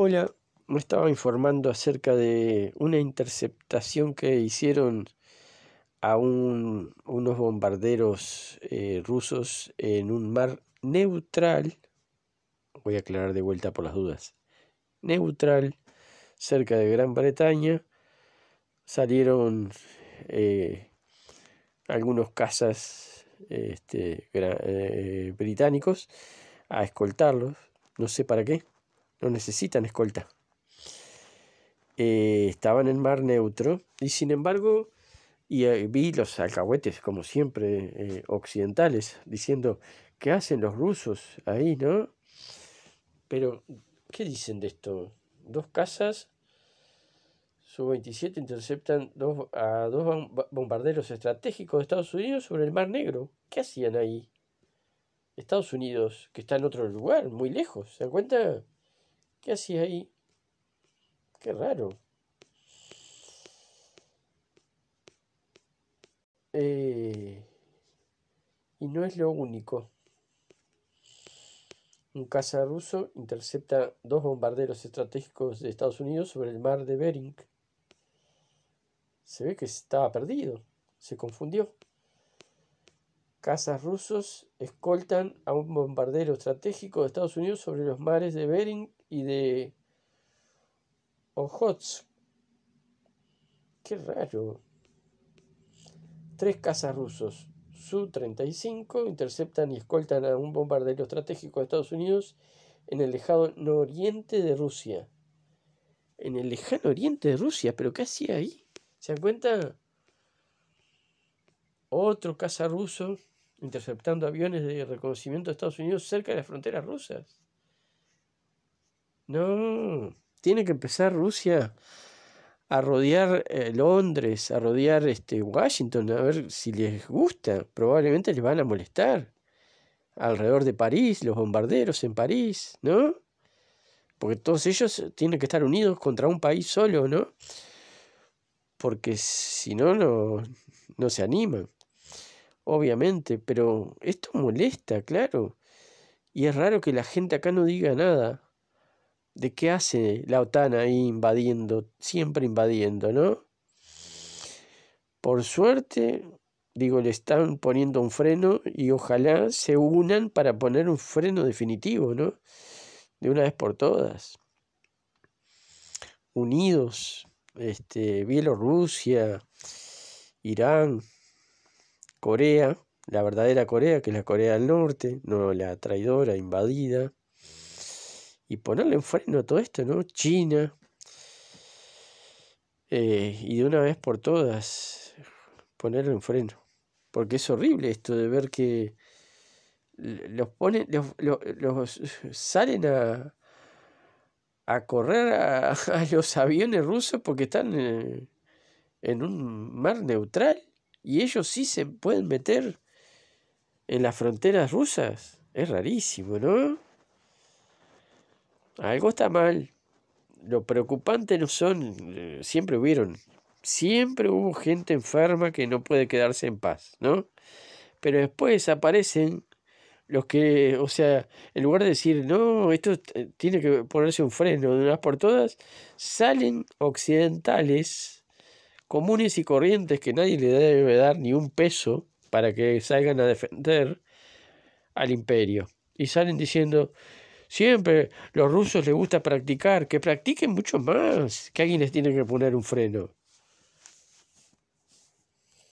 Hola, me estaba informando acerca de una interceptación que hicieron a unos bombarderos eh, rusos en un mar neutral, voy a aclarar de vuelta por las dudas, neutral, cerca de Gran Bretaña, salieron eh, algunos cazas este, eh, británicos a escoltarlos, no sé para qué no necesitan escolta. Eh, Estaban en mar neutro y sin embargo y, eh, vi los alcahuetes, como siempre, eh, occidentales, diciendo, ¿qué hacen los rusos ahí, no? Pero, ¿qué dicen de esto? Dos casas, Su-27 interceptan dos, a dos bombarderos estratégicos de Estados Unidos sobre el Mar Negro. ¿Qué hacían ahí? Estados Unidos, que está en otro lugar, muy lejos, ¿se dan cuenta? ¿Qué hacía ahí? Qué raro. Eh, y no es lo único. Un caza ruso intercepta dos bombarderos estratégicos de Estados Unidos sobre el mar de Bering. Se ve que estaba perdido, se confundió. Cazas rusos escoltan a un bombardero estratégico de Estados Unidos sobre los mares de Bering y de Ojotsk. Qué raro. Tres cazas rusos, Su-35, interceptan y escoltan a un bombardero estratégico de Estados Unidos en el lejano oriente de Rusia. En el lejano oriente de Rusia, pero ¿qué hacía ahí? ¿Se dan cuenta? Otro caza ruso interceptando aviones de reconocimiento de Estados Unidos cerca de las fronteras rusas. No, tiene que empezar Rusia a rodear eh, Londres, a rodear este, Washington, a ver si les gusta. Probablemente les van a molestar. Alrededor de París, los bombarderos en París, ¿no? Porque todos ellos tienen que estar unidos contra un país solo, ¿no? Porque si no, no, no se animan. Obviamente, pero esto molesta, claro. Y es raro que la gente acá no diga nada de qué hace la OTAN ahí invadiendo, siempre invadiendo, ¿no? Por suerte, digo, le están poniendo un freno y ojalá se unan para poner un freno definitivo, ¿no? De una vez por todas. Unidos, este, Bielorrusia, Irán, Corea, la verdadera Corea, que es la Corea del Norte, no la traidora, invadida, y ponerle en freno a todo esto, ¿no? China. Eh, y de una vez por todas, ponerle en freno. Porque es horrible esto de ver que los ponen, los, salen a, a correr a, los aviones rusos porque están eh, en un mar neutral y ellos sí se pueden meter en las fronteras rusas. Es rarísimo, ¿no? Algo está mal. Lo preocupante no son, eh, siempre hubieron, siempre hubo gente enferma que no puede quedarse en paz, ¿no? Pero después aparecen los que, o sea, en lugar de decir, no, esto tiene que ponerse un freno de unas por todas, salen occidentales comunes y corrientes que nadie le debe dar ni un peso para que salgan a defender al imperio. Y salen diciendo, Siempre los rusos les gusta practicar, que practiquen mucho más, que alguien les tiene que poner un freno.